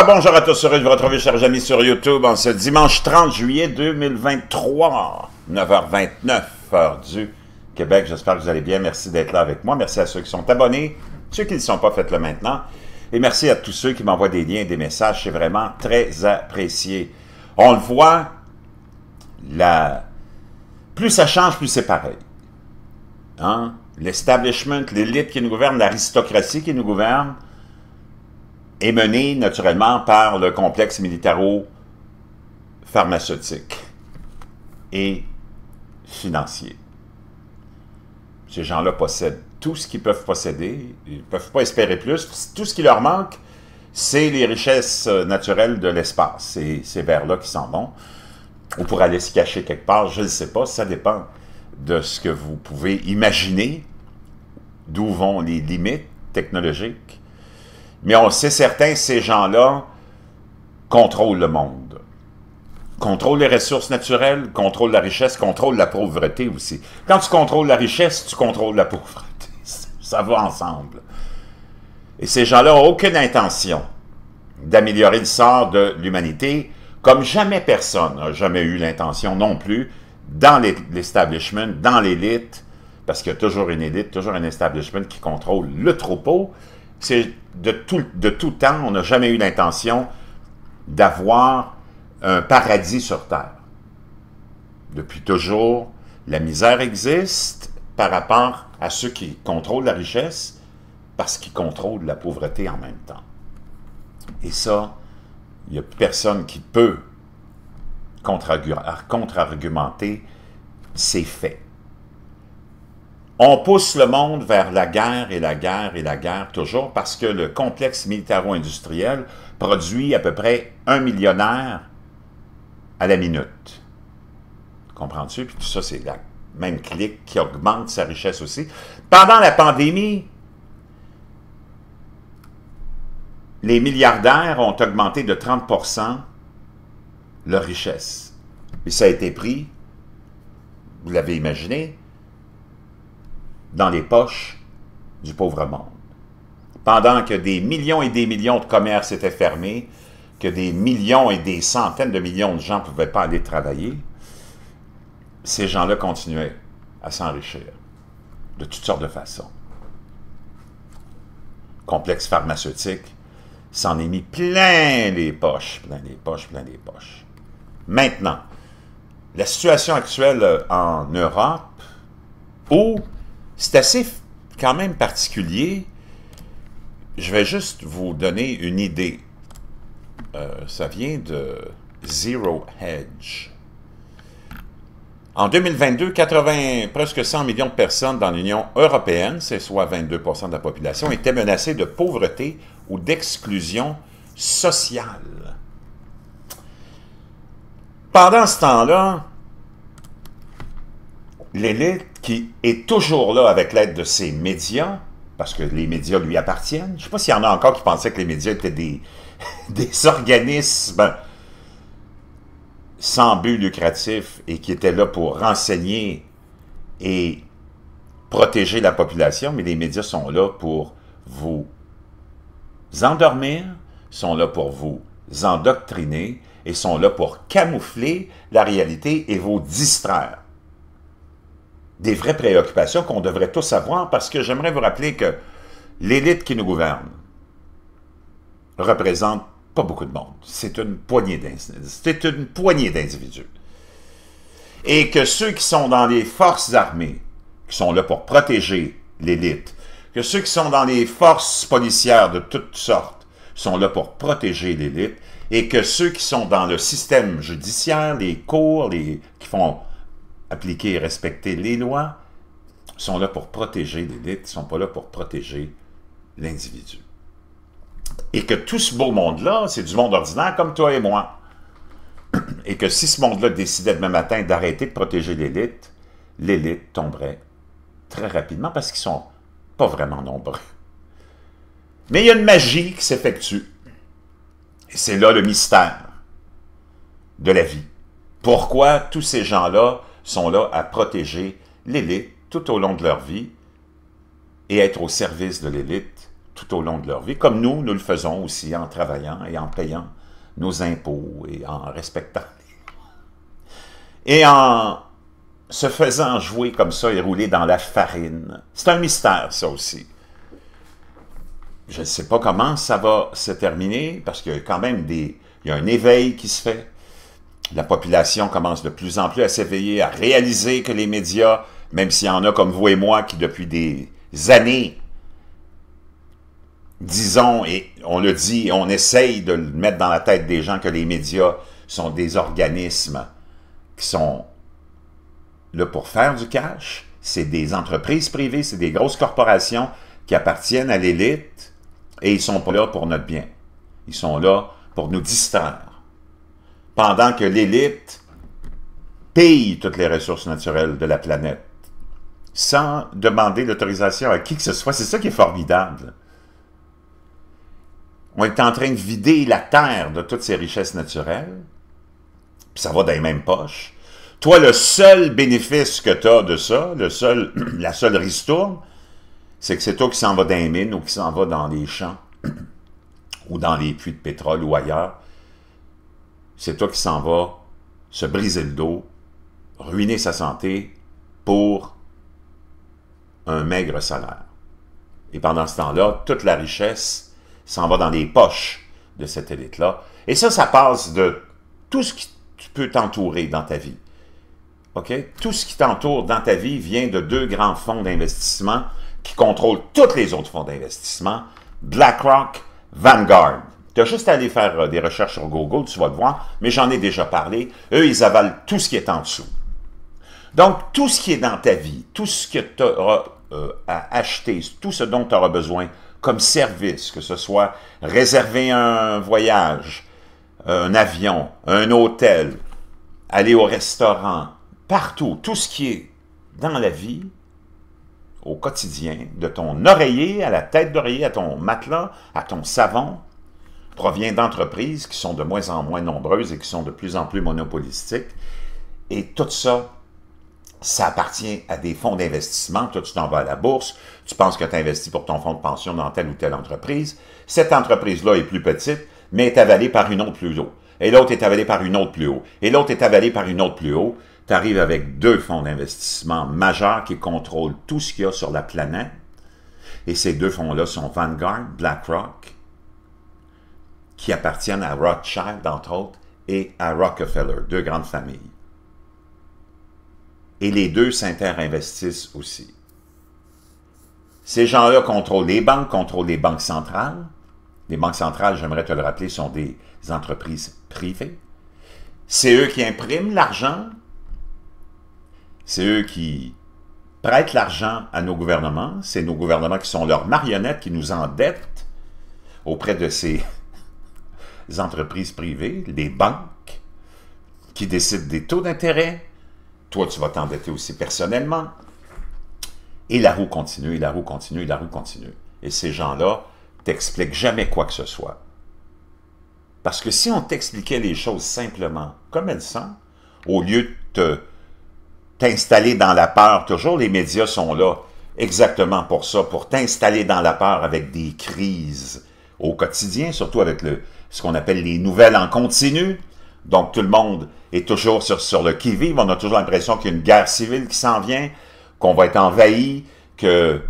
Ah, bonjour à tous, heureux de vous retrouver, chers amis, sur YouTube, en ce dimanche 30 juillet 2023, 9h29, heure du Québec. J'espère que vous allez bien. Merci d'être là avec moi. Merci à ceux qui sont abonnés, ceux qui ne sont pas, faites-le maintenant. Et merci à tous ceux qui m'envoient des liens et des messages. C'est vraiment très apprécié. On le voit, la... plus ça change, plus c'est pareil. Hein? L'establishment, l'élite qui nous gouverne, l'aristocratie qui nous gouverne, est menée naturellement par le complexe militaro-pharmaceutique et financier. Ces gens-là possèdent tout ce qu'ils peuvent posséder, ils ne peuvent pas espérer plus. Tout ce qui leur manque, c'est les richesses euh, naturelles de l'espace. C'est ces vers-là qui s'en vont. Ou pour aller se cacher quelque part, je ne sais pas, ça dépend de ce que vous pouvez imaginer, d'où vont les limites technologiques mais on sait certain, ces gens-là contrôlent le monde. Contrôlent les ressources naturelles, contrôlent la richesse, contrôlent la pauvreté aussi. Quand tu contrôles la richesse, tu contrôles la pauvreté. Ça va ensemble. Et ces gens-là n'ont aucune intention d'améliorer le sort de l'humanité, comme jamais personne n'a jamais eu l'intention non plus dans l'establishment, dans l'élite, parce qu'il y a toujours une élite, toujours un establishment qui contrôle le troupeau, de tout, temps, on n'a jamais eu l'intention d'avoir un paradis sur Terre. Depuis toujours, la misère existe par rapport à ceux qui contrôlent la richesse parce qu'ils contrôlent la pauvreté en même temps. Et ça, il n'y a personne qui peut contre-argumenter ces faits. On pousse le monde vers la guerre et la guerre et la guerre toujours parce que le complexe militaro-industriel produit à peu près un millionnaire à la minute. Comprends-tu? Puis tout ça, c'est la même clique qui augmente sa richesse aussi. Pendant la pandémie, les milliardaires ont augmenté de 30 leur richesse. Et ça a été pris, vous l'avez imaginé, dans les poches du pauvre monde. Pendant que des millions et des millions de commerces étaient fermés, que des millions et des centaines de millions de gens ne pouvaient pas aller travailler, ces gens-là continuaient à s'enrichir de toutes sortes de façons. Complexe pharmaceutique s'en est mis plein les poches, plein les poches, plein les poches. Maintenant, la situation actuelle en Europe, où c'est assez quand même particulier. Je vais juste vous donner une idée. Euh, ça vient de Zero Hedge. En 2022, 80, presque 100 millions de personnes dans l'Union européenne, c'est soit 22 de la population, étaient menacées de pauvreté ou d'exclusion sociale. Pendant ce temps-là, l'élite qui est toujours là avec l'aide de ses médias, parce que les médias lui appartiennent. Je ne sais pas s'il y en a encore qui pensaient que les médias étaient des, des organismes ben, sans but lucratif et qui étaient là pour renseigner et protéger la population, mais les médias sont là pour vous endormir, sont là pour vous endoctriner et sont là pour camoufler la réalité et vous distraire des vraies préoccupations qu'on devrait tous avoir parce que j'aimerais vous rappeler que l'élite qui nous gouverne représente pas beaucoup de monde. C'est une poignée d'individus. Et que ceux qui sont dans les forces armées, qui sont là pour protéger l'élite, que ceux qui sont dans les forces policières de toutes sortes sont là pour protéger l'élite, et que ceux qui sont dans le système judiciaire, les cours, les, qui font appliquer et respecter les lois sont là pour protéger l'élite, ne sont pas là pour protéger l'individu. Et que tout ce beau monde-là, c'est du monde ordinaire comme toi et moi. Et que si ce monde-là décidait demain matin d'arrêter de protéger l'élite, l'élite tomberait très rapidement parce qu'ils sont pas vraiment nombreux. Mais il y a une magie qui s'effectue. Et c'est là le mystère de la vie. Pourquoi tous ces gens-là sont là à protéger l'élite tout au long de leur vie et être au service de l'élite tout au long de leur vie, comme nous, nous le faisons aussi en travaillant et en payant nos impôts et en respectant. Et en se faisant jouer comme ça et rouler dans la farine. C'est un mystère, ça aussi. Je ne sais pas comment ça va se terminer, parce qu'il y a quand même des... Il y a un éveil qui se fait, la population commence de plus en plus à s'éveiller, à réaliser que les médias, même s'il y en a comme vous et moi qui depuis des années, disons, et on le dit, on essaye de le mettre dans la tête des gens que les médias sont des organismes qui sont là pour faire du cash, c'est des entreprises privées, c'est des grosses corporations qui appartiennent à l'élite et ils sont pas là pour notre bien. Ils sont là pour nous distraire pendant que l'élite paye toutes les ressources naturelles de la planète sans demander l'autorisation à qui que ce soit. C'est ça qui est formidable. On est en train de vider la terre de toutes ses richesses naturelles, puis ça va dans les mêmes poches. Toi, le seul bénéfice que tu as de ça, le seul, la seule ristourne, c'est que c'est toi qui s'en va dans les mines ou qui s'en va dans les champs ou dans les puits de pétrole ou ailleurs c'est toi qui s'en va se briser le dos, ruiner sa santé pour un maigre salaire. Et pendant ce temps-là, toute la richesse s'en va dans les poches de cette élite-là. Et ça, ça passe de tout ce qui peut t'entourer dans ta vie. OK? Tout ce qui t'entoure dans ta vie vient de deux grands fonds d'investissement qui contrôlent tous les autres fonds d'investissement, BlackRock, Vanguard. Tu as juste à aller faire euh, des recherches sur Google, tu vas le voir, mais j'en ai déjà parlé. Eux, ils avalent tout ce qui est en dessous. Donc, tout ce qui est dans ta vie, tout ce que tu auras euh, à acheter, tout ce dont tu auras besoin comme service, que ce soit réserver un voyage, un avion, un hôtel, aller au restaurant, partout, tout ce qui est dans la vie, au quotidien, de ton oreiller à la tête d'oreiller, à ton matelas, à ton savon, provient d'entreprises qui sont de moins en moins nombreuses et qui sont de plus en plus monopolistiques. Et tout ça, ça appartient à des fonds d'investissement. Toi, tu t'en vas à la bourse, tu penses que tu investis pour ton fonds de pension dans telle ou telle entreprise. Cette entreprise-là est plus petite, mais est avalée par une autre plus haut. Et l'autre est avalée par une autre plus haut. Et l'autre est avalée par une autre plus haut. Tu arrives avec deux fonds d'investissement majeurs qui contrôlent tout ce qu'il y a sur la planète. Et ces deux fonds-là sont Vanguard, BlackRock qui appartiennent à Rothschild, entre autres, et à Rockefeller, deux grandes familles. Et les deux s'interinvestissent aussi. Ces gens-là contrôlent les banques, contrôlent les banques centrales. Les banques centrales, j'aimerais te le rappeler, sont des entreprises privées. C'est eux qui impriment l'argent. C'est eux qui prêtent l'argent à nos gouvernements. C'est nos gouvernements qui sont leurs marionnettes, qui nous endettent auprès de ces entreprises privées, les banques, qui décident des taux d'intérêt. Toi, tu vas t'endetter aussi personnellement. Et la roue continue, et la roue continue, et la roue continue. Et ces gens-là t'expliquent jamais quoi que ce soit. Parce que si on t'expliquait les choses simplement comme elles sont, au lieu de t'installer dans la peur. Toujours les médias sont là exactement pour ça, pour t'installer dans la peur avec des crises au quotidien, surtout avec le, ce qu'on appelle les nouvelles en continu. Donc tout le monde est toujours sur, sur le qui-vive. On a toujours l'impression qu'il y a une guerre civile qui s'en vient, qu'on va être envahi, que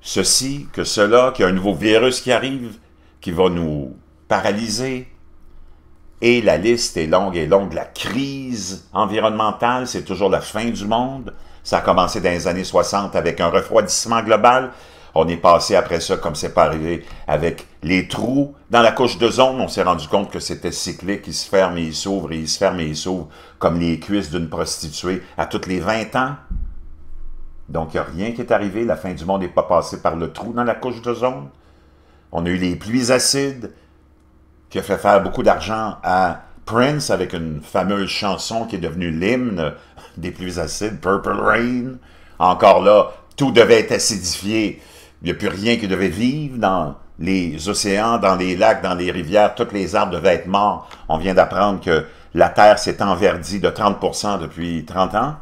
ceci, que cela, qu'il y a un nouveau virus qui arrive, qui va nous paralyser. Et la liste est longue et longue. La crise environnementale, c'est toujours la fin du monde. Ça a commencé dans les années 60 avec un refroidissement global. On est passé après ça, comme c'est pas arrivé, avec les trous. Dans la couche de zone. on s'est rendu compte que c'était cyclique. Il se ferme et il s'ouvre, et il se ferme et il s'ouvre, comme les cuisses d'une prostituée à toutes les 20 ans. Donc, il n'y a rien qui est arrivé. La fin du monde n'est pas passée par le trou dans la couche de zone. On a eu les pluies acides, qui ont fait faire beaucoup d'argent à Prince avec une fameuse chanson qui est devenue l'hymne des pluies acides, Purple Rain. Encore là, tout devait être acidifié. Il n'y a plus rien qui devait vivre dans les océans, dans les lacs, dans les rivières. Toutes les arbres devaient être morts. On vient d'apprendre que la Terre s'est enverdie de 30 depuis 30 ans.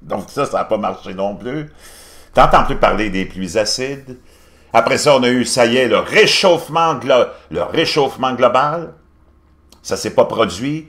Donc ça, ça n'a pas marché non plus. T'entends plus parler des pluies acides. Après ça, on a eu, ça y est, le réchauffement, le réchauffement global. Ça s'est pas produit.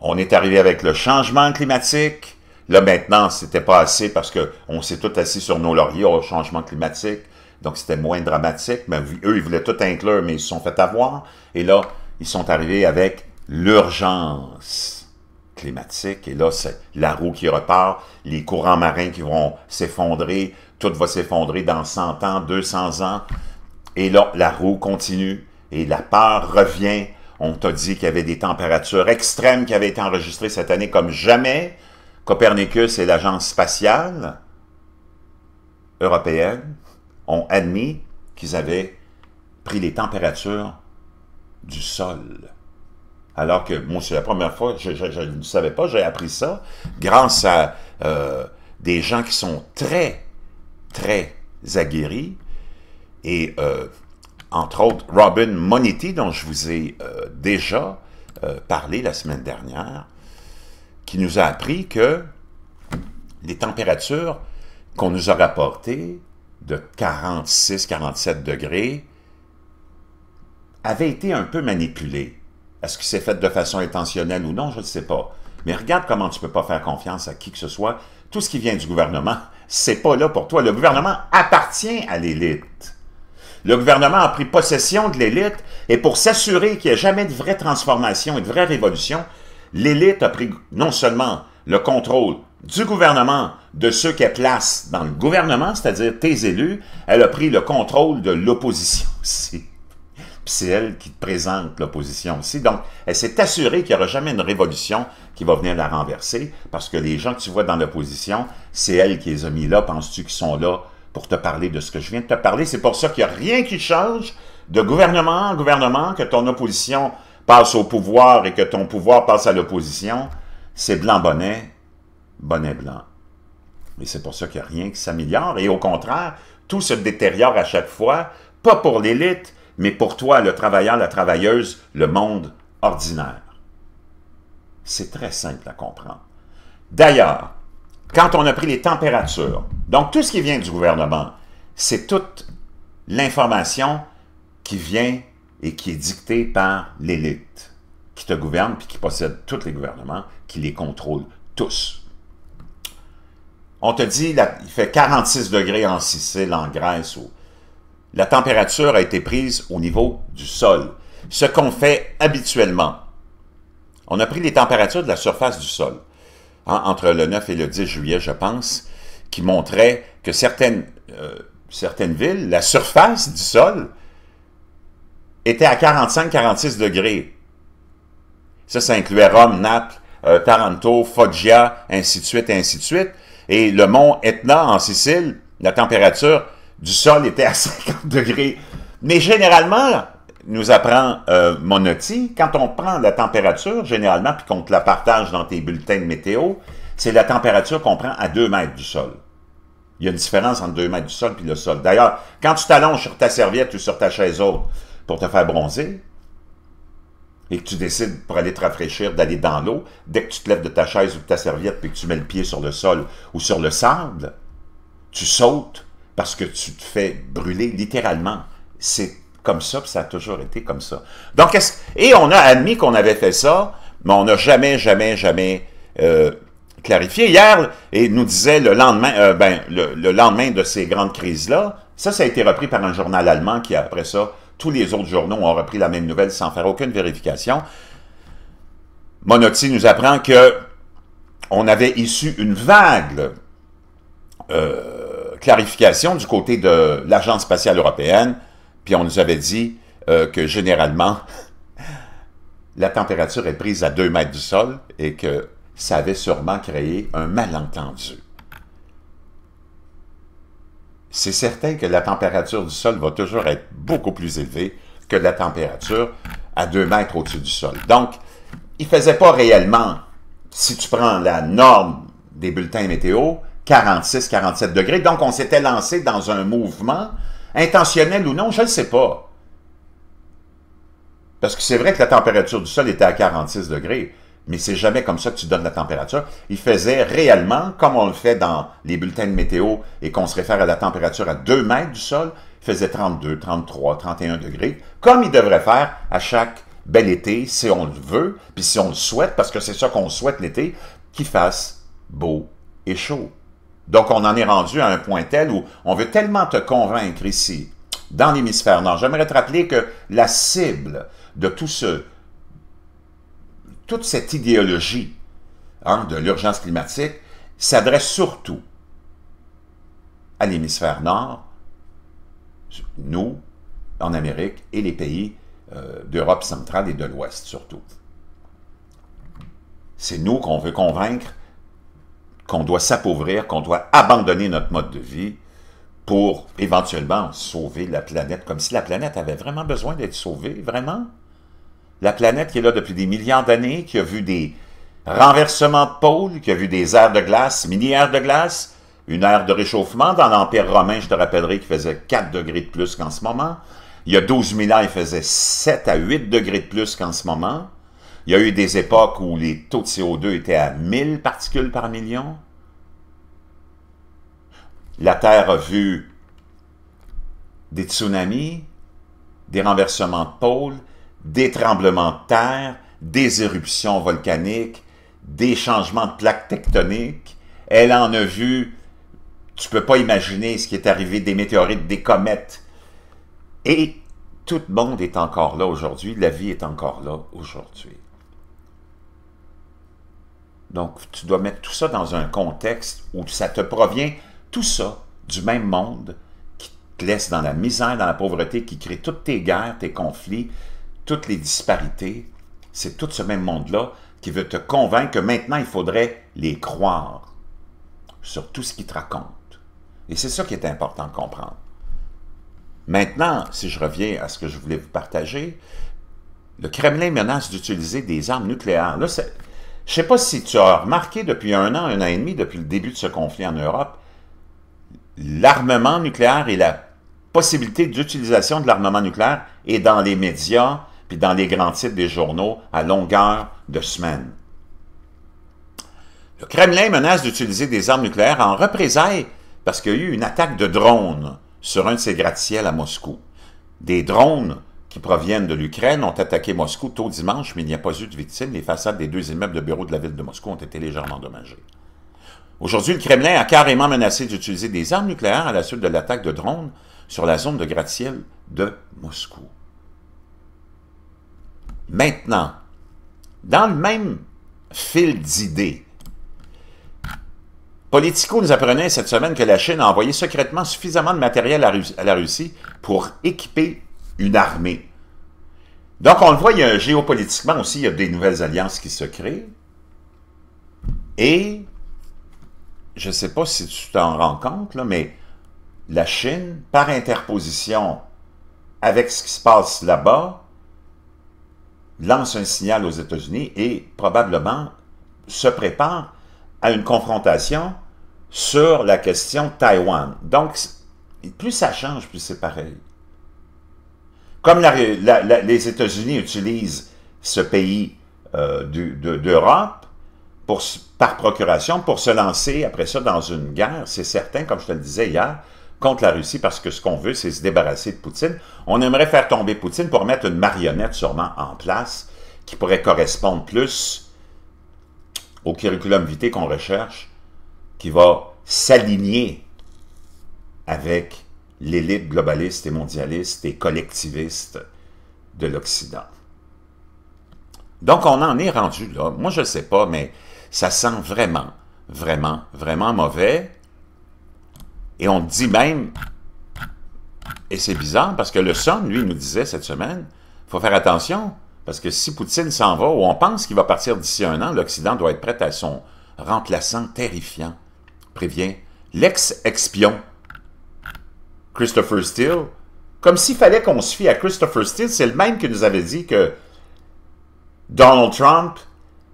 On est arrivé avec le changement climatique. Là, maintenant, c'était pas assez parce que on s'est tout assis sur nos lauriers au changement climatique. Donc, c'était moins dramatique. Mais eux, ils voulaient tout inclure, mais ils se sont fait avoir. Et là, ils sont arrivés avec l'urgence climatique. Et là, c'est la roue qui repart, les courants marins qui vont s'effondrer, tout va s'effondrer dans 100 ans, 200 ans. Et là, la roue continue et la peur revient. On t'a dit qu'il y avait des températures extrêmes qui avaient été enregistrées cette année comme jamais. Copernicus et l'Agence spatiale européenne ont admis qu'ils avaient pris les températures du sol. Alors que moi, c'est la première fois, je, ne savais pas, j'ai appris ça grâce à euh, des gens qui sont très, très aguerris. Et euh, entre autres, Robin Monetti, dont je vous ai euh, déjà parlé la semaine dernière, qui nous a appris que les températures qu'on nous a rapportées de 46-47 degrés avaient été un peu manipulées. Est-ce que c'est fait de façon intentionnelle ou non, je ne sais pas. Mais regarde comment tu ne peux pas faire confiance à qui que ce soit. Tout ce qui vient du gouvernement, c'est pas là pour toi. Le gouvernement appartient à l'élite. Le gouvernement a pris possession de l'élite et pour s'assurer qu'il n'y ait jamais de vraie transformation et de vraie révolution, l'élite a pris non seulement le contrôle du gouvernement, de ceux qu'elle place dans le gouvernement, c'est-à-dire tes élus, elle a pris le contrôle de l'opposition aussi. Puis c'est elle qui te présente l'opposition aussi. Donc, elle s'est assurée qu'il n'y aura jamais une révolution qui va venir la renverser, parce que les gens que tu vois dans l'opposition, c'est elle qui les a mis là. Penses-tu qu'ils sont là pour te parler de ce que je viens de te parler? C'est pour ça qu'il n'y a rien qui change de gouvernement en gouvernement, que ton opposition passe au pouvoir et que ton pouvoir passe à l'opposition, c'est blanc-bonnet, bonnet blanc. Et c'est pour ça qu'il n'y a rien qui s'améliore. Et au contraire, tout se détériore à chaque fois, pas pour l'élite, mais pour toi, le travailleur, la travailleuse, le monde ordinaire. C'est très simple à comprendre. D'ailleurs, quand on a pris les températures, donc tout ce qui vient du gouvernement, c'est toute l'information qui vient et qui est dictée par l'élite qui te gouverne puis qui possède tous les gouvernements, qui les contrôle tous. On te dit, il fait 46 degrés en Sicile, en Grèce. la température a été prise au niveau du sol. Ce qu'on fait habituellement, on a pris les températures de la surface du sol, hein, entre le 9 et le 10 juillet, je pense, qui montraient que certaines, euh, certaines villes, la surface du sol était à 45-46 degrés. Ça, ça incluait Rome, Naples, euh, Taranto, Foggia, ainsi de suite, ainsi de suite. Et le mont Etna, en Sicile, la température du sol était à 50 degrés. Mais généralement, nous apprend euh, Monotti, quand on prend la température, généralement, puis qu'on te la partage dans tes bulletins de météo, c'est la température qu'on prend à 2 mètres du sol. Il y a une différence entre 2 mètres du sol et le sol. D'ailleurs, quand tu t'allonges sur ta serviette ou sur ta chaise haute, pour te faire bronzer et que tu décides pour aller te rafraîchir d'aller dans l'eau, dès que tu te lèves de ta chaise ou de ta serviette et que tu mets le pied sur le sol ou sur le sable, tu sautes parce que tu te fais brûler littéralement. C'est comme ça, puis ça a toujours été comme ça. Donc, et on a admis qu'on avait fait ça, mais on n'a jamais, jamais, jamais euh, clarifié. Hier, et nous disait le lendemain, euh, ben, le lendemain de ces grandes crises-là, ça, ça a été repris par un journal allemand qui, après ça, tous les autres journaux ont repris la même nouvelle sans faire aucune vérification. Monotti nous apprend que on avait issu une vague euh, clarification du côté de l'Agence spatiale européenne, puis on nous avait dit euh, que généralement, la température est prise à 2 mètres du sol et que ça avait sûrement créé un malentendu c'est certain que la température du sol va toujours être beaucoup plus élevée que la température à 2 mètres au-dessus du sol. Donc, il ne faisait pas réellement, si tu prends la norme des bulletins météo, 46-47 degrés. Donc, on s'était lancé dans un mouvement, intentionnel ou non, je ne sais pas. Parce que c'est vrai que la température du sol était à 46 degrés mais c'est jamais comme ça que tu donnes la température. Il faisait réellement, comme on le fait dans les bulletins de météo et qu'on se réfère à la température à 2 mètres du sol, il faisait 32, 33, 31 degrés, comme il devrait faire à chaque bel été, si on le veut, puis si on le souhaite, parce que c'est ça qu'on souhaite l'été, qu'il fasse beau et chaud. Donc, on en est rendu à un point tel où on veut tellement te convaincre ici, dans l'hémisphère nord. J'aimerais te rappeler que la cible de tout ce toute cette idéologie hein, de l'urgence climatique s'adresse surtout à l'hémisphère nord, nous, en Amérique, et les pays euh, d'Europe centrale et de l'Ouest surtout. C'est nous qu'on veut convaincre qu'on doit s'appauvrir, qu'on doit abandonner notre mode de vie pour éventuellement sauver la planète, comme si la planète avait vraiment besoin d'être sauvée, vraiment. La planète qui est là depuis des milliards d'années, qui a vu des renversements de pôles, qui a vu des aires de glace, mini-aires de glace, une aire de réchauffement. Dans l'Empire romain, je te rappellerai qu'il faisait 4 degrés de plus qu'en ce moment. Il y a 12 000 ans, il faisait 7 à 8 degrés de plus qu'en ce moment. Il y a eu des époques où les taux de CO2 étaient à 1000 particules par million. La Terre a vu des tsunamis, des renversements de pôles, des tremblements de terre, des éruptions volcaniques, des changements de plaques tectoniques. Elle en a vu, tu peux pas imaginer ce qui est arrivé, des météorites, des comètes. Et tout le monde est encore là aujourd'hui, la vie est encore là aujourd'hui. Donc, tu dois mettre tout ça dans un contexte où ça te provient, tout ça, du même monde qui te laisse dans la misère, dans la pauvreté, qui crée toutes tes guerres, tes conflits, toutes les disparités, c'est tout ce même monde-là qui veut te convaincre que maintenant il faudrait les croire sur tout ce qu'il te raconte. Et c'est ça qui est important de comprendre. Maintenant, si je reviens à ce que je voulais vous partager, le Kremlin menace d'utiliser des armes nucléaires. Là, je ne sais pas si tu as remarqué depuis un an, un an et demi, depuis le début de ce conflit en Europe, l'armement nucléaire et la possibilité d'utilisation de l'armement nucléaire est dans les médias, puis dans les grands titres des journaux à longueur de semaine. Le Kremlin menace d'utiliser des armes nucléaires en représailles parce qu'il y a eu une attaque de drones sur un de ses gratte-ciels à Moscou. Des drones qui proviennent de l'Ukraine ont attaqué Moscou tôt dimanche, mais il n'y a pas eu de victimes. Les façades des deux immeubles de bureaux de la ville de Moscou ont été légèrement endommagées. Aujourd'hui, le Kremlin a carrément menacé d'utiliser des armes nucléaires à la suite de l'attaque de drones sur la zone de gratte-ciel de Moscou. Maintenant, dans le même fil d'idées, Politico nous apprenait cette semaine que la Chine a envoyé secrètement suffisamment de matériel à, la Russie pour équiper une armée. Donc, on le voit, il y a, géopolitiquement aussi, il y a des nouvelles alliances qui se créent. Et, je ne sais pas si tu t'en rends compte, mais la Chine, par interposition avec ce qui se passe là-bas, lance un signal aux États-Unis et probablement se prépare à une confrontation sur la question Taïwan. Donc, plus ça change, plus c'est pareil. Comme les États-Unis utilisent ce pays euh, d'Europe par procuration pour se lancer après ça dans une guerre, c'est certain, comme je te le disais hier, contre la Russie parce que ce qu'on veut, c'est se débarrasser de Poutine. On aimerait faire tomber Poutine pour mettre une marionnette sûrement en place qui pourrait correspondre plus au curriculum vitae qu'on recherche, qui va s'aligner avec l'élite globaliste et mondialiste et collectiviste de l'Occident. Donc on en est rendu là. Moi je ne sais pas, mais ça sent vraiment, vraiment, vraiment mauvais. Et on dit même, et c'est bizarre parce que le Somme, lui, nous disait cette semaine, il faut faire attention, parce que si Poutine s'en va, ou on pense qu'il va partir d'ici un an, l'Occident doit être prêt à son remplaçant terrifiant, prévient l'ex-expion Christopher Steele. Comme s'il fallait qu'on se fie à Christopher Steele, c'est le même qui nous avait dit que Donald Trump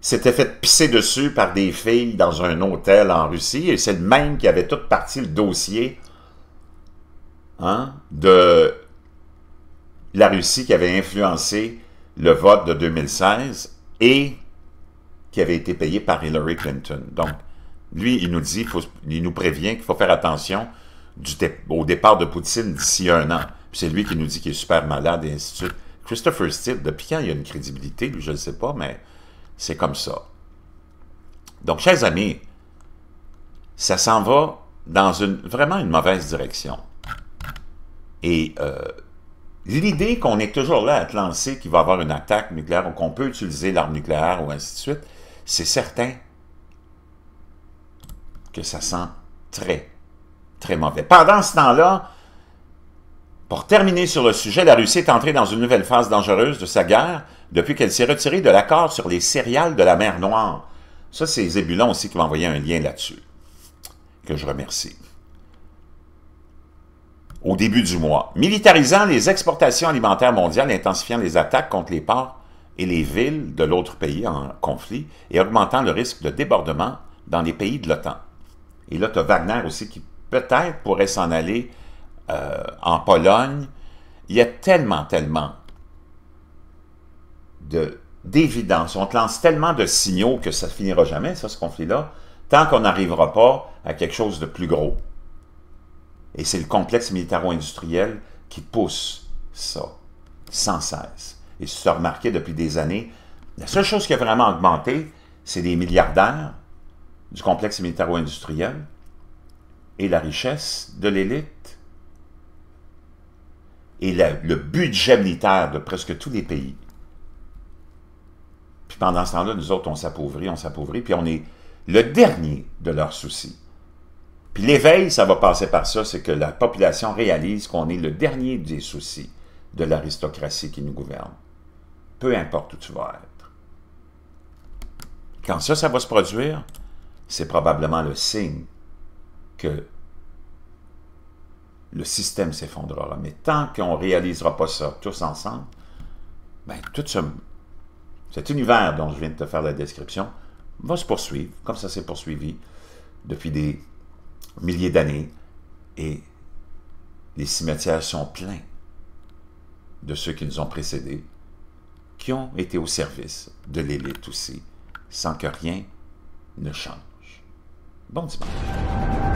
s'était fait pisser dessus par des filles dans un hôtel en Russie, et c'est le même qui avait tout parti le dossier hein, de la Russie qui avait influencé le vote de 2016 et qui avait été payé par Hillary Clinton. Donc, lui, il nous dit, il nous prévient qu'il faut faire attention au départ de Poutine d'ici un an. C'est lui qui nous dit qu'il est super malade et ainsi de suite. Christopher Steele, depuis quand il a une crédibilité, je ne sais pas, mais c'est comme ça. Donc, chers amis, ça s'en va dans une, vraiment une mauvaise direction. Et euh, l'idée qu'on est toujours là à te lancer qu'il va y avoir une attaque nucléaire ou qu'on peut utiliser l'arme nucléaire ou ainsi de suite, c'est certain que ça sent très, très mauvais. Pendant ce temps-là, pour terminer sur le sujet, la Russie est entrée dans une nouvelle phase dangereuse de sa guerre depuis qu'elle s'est retirée de l'accord sur les céréales de la mer Noire. Ça, c'est Zébulon aussi qui m'a envoyé un lien là-dessus, que je remercie. Au début du mois, militarisant les exportations alimentaires mondiales, intensifiant les attaques contre les ports et les villes de l'autre pays en conflit et augmentant le risque de débordement dans les pays de l'OTAN. Et là, tu as Wagner aussi qui peut-être pourrait s'en aller euh, en Pologne. Il y a tellement, tellement d'évidence. On te lance tellement de signaux que ça finira jamais, ça, ce conflit-là, tant qu'on n'arrivera pas à quelque chose de plus gros. Et c'est le complexe militaro-industriel qui pousse ça, sans cesse. Et si tu remarqué depuis des années, la seule chose qui a vraiment augmenté, c'est les milliardaires du complexe militaro-industriel et la richesse de l'élite et le budget militaire de presque tous les pays pendant ce temps-là, nous autres, on s'appauvrit, on s'appauvrit, puis on est le dernier de leurs soucis. Puis l'éveil, ça va passer par ça, c'est que la population réalise qu'on est le dernier des soucis de l'aristocratie qui nous gouverne. Peu importe où tu vas être. Quand ça, ça va se produire, c'est probablement le signe que le système s'effondrera. Mais tant qu'on ne réalisera pas ça tous ensemble, ben, tout ce, cet univers dont je viens de te faire la description va se poursuivre, comme ça s'est poursuivi depuis des milliers d'années, et les cimetières sont pleins de ceux qui nous ont précédés, qui ont été au service de l'élite aussi, sans que rien ne change. Bon dimanche.